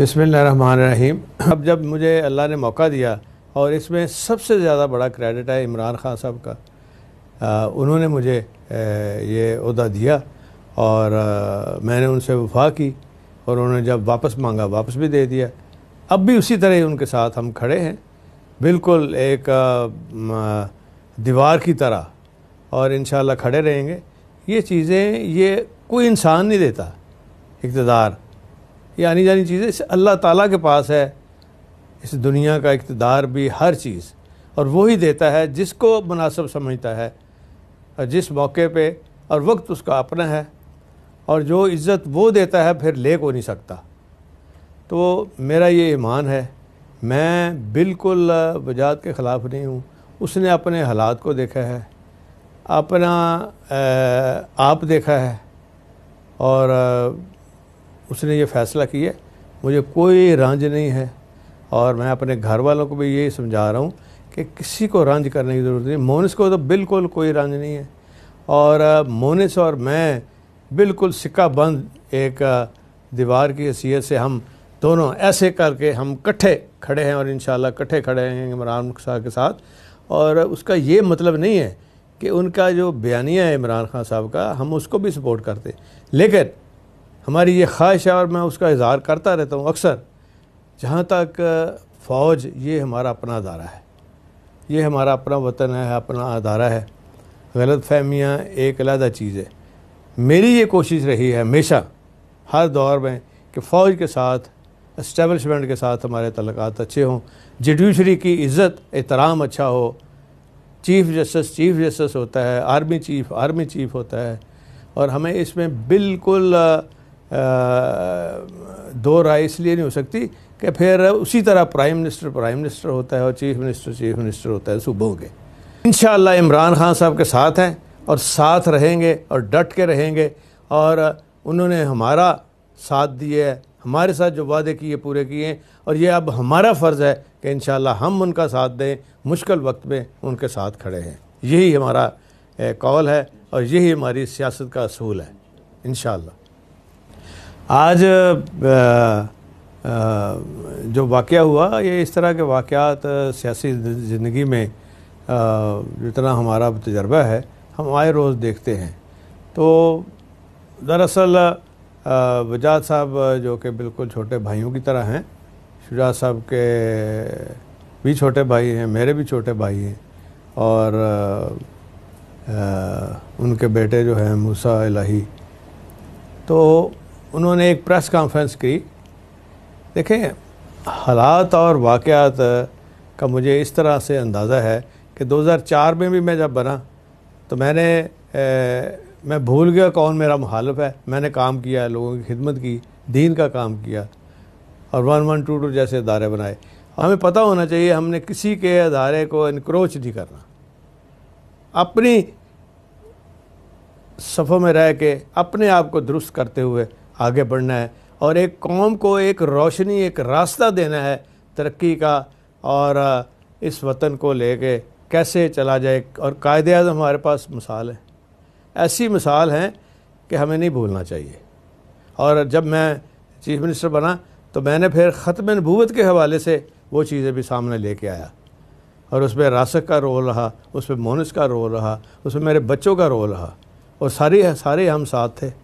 बिसमीम अब जब मुझे अल्लाह ने मौका दिया और इसमें सबसे ज़्यादा बड़ा क्रेडिट है इमरान खान साहब का आ, उन्होंने मुझे ए, ये उहदा दिया और आ, मैंने उनसे वफा की और उन्होंने जब वापस मांगा वापस भी दे दिया अब भी उसी तरह ही उनके साथ हम खड़े हैं बिल्कुल एक आ, दीवार की तरह और इन खड़े रहेंगे ये चीज़ें ये कोई इंसान नहीं देता इकतदार ये आनी जानी चीज़ें अल्लाह ताला के पास है इस दुनिया का इकतदार भी हर चीज़ और वही देता है जिसको मुनासब समझता है और जिस मौके पे और वक्त उसका अपना है और जो इज़्ज़त वो देता है फिर ले को नहीं सकता तो मेरा ये ईमान है मैं बिल्कुल वजात के ख़िलाफ़ नहीं हूँ उसने अपने हालात को देखा है अपना आप देखा है और उसने ये फैसला किया मुझे कोई रंज नहीं है और मैं अपने घर वालों को भी यही समझा रहा हूँ कि किसी को रंज करने की ज़रूरत नहीं मोनिस को तो बिल्कुल कोई रंज नहीं है और मोनिस और मैं बिल्कुल सिक्का बंद एक दीवार की हैसियत से हम दोनों ऐसे करके हम कट्ठे खड़े हैं और इन कट्ठे खड़े हैं इमरान शाह के साथ और उसका ये मतलब नहीं है कि उनका जो बयानिया है इमरान खान साहब का हम उसको भी सपोर्ट करते लेकिन हमारी ये ख्वाहिश है और मैं उसका इजहार करता रहता हूँ अक्सर जहाँ तक फ़ौज ये हमारा अपना अदारा है ये हमारा अपना वतन है अपना अदारा है गलत फहमियाँ एक अलहदा चीज़ है मेरी ये कोशिश रही है हमेशा हर दौर में कि फ़ौज के साथ इस्टेबलिशमेंट के साथ हमारे तलक अच्छे हों जुडिशरी की इज़्ज़त एहतराम अच्छा हो चीफ़ जस्टिस चीफ़ जस्टिस होता है आर्मी चीफ़ आर्मी चीफ़ होता है और हमें इसमें बिल्कुल दो राय इसलिए नहीं हो सकती कि फिर उसी तरह प्राइम मिनिस्टर प्राइम मिनिस्टर होता है और चीफ मिनिस्टर चीफ मिनिस्टर होता है सुबह के इन इमरान खान साहब के साथ हैं और साथ रहेंगे और डट के रहेंगे और उन्होंने हमारा साथ दिया है हमारे साथ जो वादे किए पूरे किए हैं और ये अब हमारा फ़र्ज़ है कि इन हम उनका साथ दें मुश्किल वक्त में उनके साथ खड़े हैं यही हमारा कॉल है और यही हमारी सियासत का असूल है इन आज जो वाक़ हुआ ये इस तरह के वाक़ात सियासी ज़िंदगी में जितना हमारा तजर्बा है हम आए रोज़ देखते हैं तो दरअसल वजाद साहब जो कि बिल्कुल छोटे भाइयों की तरह हैं शुजात साहब के भी छोटे भाई हैं मेरे भी छोटे भाई हैं और आ, उनके बेटे जो हैं मूसा इलाही तो उन्होंने एक प्रेस कॉन्फ्रेंस की देखें हालात और वाकयात का मुझे इस तरह से अंदाज़ा है कि 2004 में भी मैं जब बना तो मैंने ए, मैं भूल गया कौन मेरा मुखालफ है मैंने काम किया लोगों की खिदमत की दीन का काम किया और वन वन टू टू जैसे अदारे बनाए हमें पता होना चाहिए हमने किसी के अदारे को इनक्रोच नहीं करना अपनी सफ़ों में रह के अपने आप को दुरुस्त करते हुए आगे बढ़ना है और एक कौम को एक रोशनी एक रास्ता देना है तरक्की का और इस वतन को ले कर कैसे चला जाए और कायद अजम हमारे पास मिसाल है ऐसी मिसाल हैं कि हमें नहीं भूलना चाहिए और जब मैं चीफ मिनिस्टर बना तो मैंने फिर ख़त्म नबूत के हवाले से वो चीज़ें भी सामने लेके आया और उसमें रासक का रोल रहा उसमें मोनस का रोल रहा उसमें मेरे बच्चों का रोल रहा और सारे सारे हम साथ थे